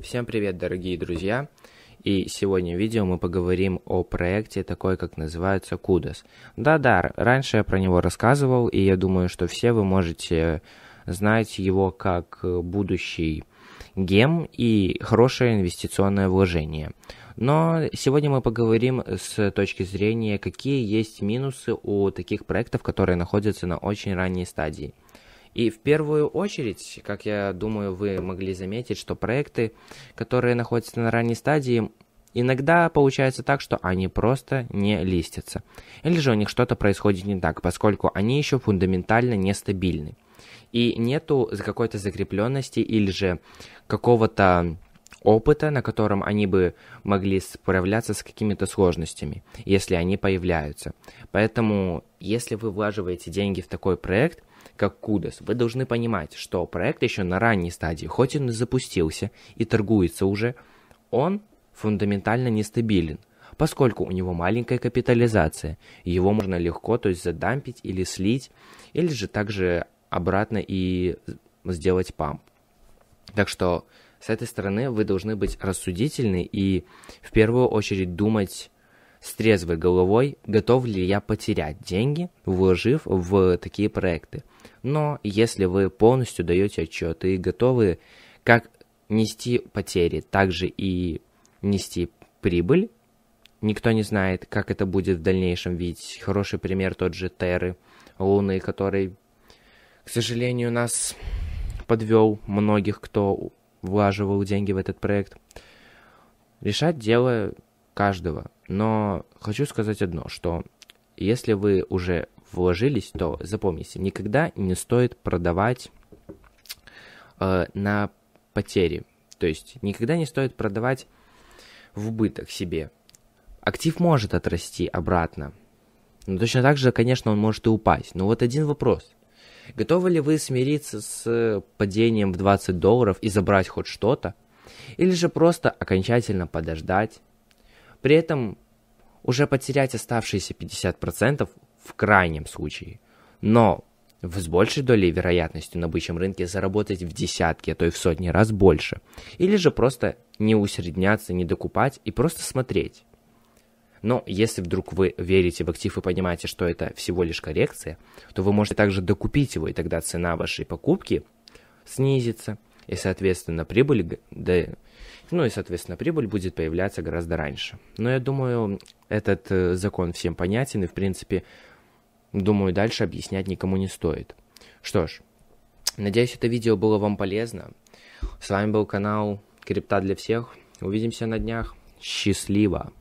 Всем привет, дорогие друзья! И сегодня в видео мы поговорим о проекте, такой как называется Кудос. Да-да, раньше я про него рассказывал, и я думаю, что все вы можете знать его как будущий гем и хорошее инвестиционное вложение. Но сегодня мы поговорим с точки зрения, какие есть минусы у таких проектов, которые находятся на очень ранней стадии – и в первую очередь, как я думаю, вы могли заметить, что проекты, которые находятся на ранней стадии, Иногда получается так, что они просто не листятся. Или же у них что-то происходит не так, поскольку они еще фундаментально нестабильны. И нету какой-то закрепленности или же какого-то опыта, на котором они бы могли справляться с какими-то сложностями, если они появляются. Поэтому, если вы влаживаете деньги в такой проект, как Кудос, вы должны понимать, что проект еще на ранней стадии, хоть он и запустился и торгуется уже, он фундаментально нестабилен, поскольку у него маленькая капитализация, его можно легко, то есть задампить или слить, или же также обратно и сделать памп. Так что с этой стороны вы должны быть рассудительны и в первую очередь думать с трезвой головой, готов ли я потерять деньги, вложив в такие проекты. Но если вы полностью даете отчет и готовы как нести потери, так же и нести прибыль, никто не знает, как это будет в дальнейшем, ведь хороший пример тот же Терры, Луны, который, к сожалению, нас подвел многих, кто влаживал деньги в этот проект. Решать дело каждого. Но хочу сказать одно, что если вы уже вложились, то запомните, никогда не стоит продавать э, на потери. То есть никогда не стоит продавать в убыток себе. Актив может отрасти обратно. Но точно так же, конечно, он может и упасть. Но вот один вопрос. Готовы ли вы смириться с э, падением в 20 долларов и забрать хоть что-то? Или же просто окончательно подождать, при этом уже потерять оставшиеся 50% в крайнем случае. Но с большей долей вероятностью на бычьем рынке заработать в десятки, а то и в сотни раз больше. Или же просто не усредняться, не докупать и просто смотреть. Но если вдруг вы верите в актив и понимаете, что это всего лишь коррекция, то вы можете также докупить его, и тогда цена вашей покупки снизится и, соответственно, прибыль, да, ну и, соответственно, прибыль будет появляться гораздо раньше. Но я думаю, этот э, закон всем понятен, и, в принципе, думаю, дальше объяснять никому не стоит. Что ж, надеюсь, это видео было вам полезно. С вами был канал Крипта для всех. Увидимся на днях. Счастливо!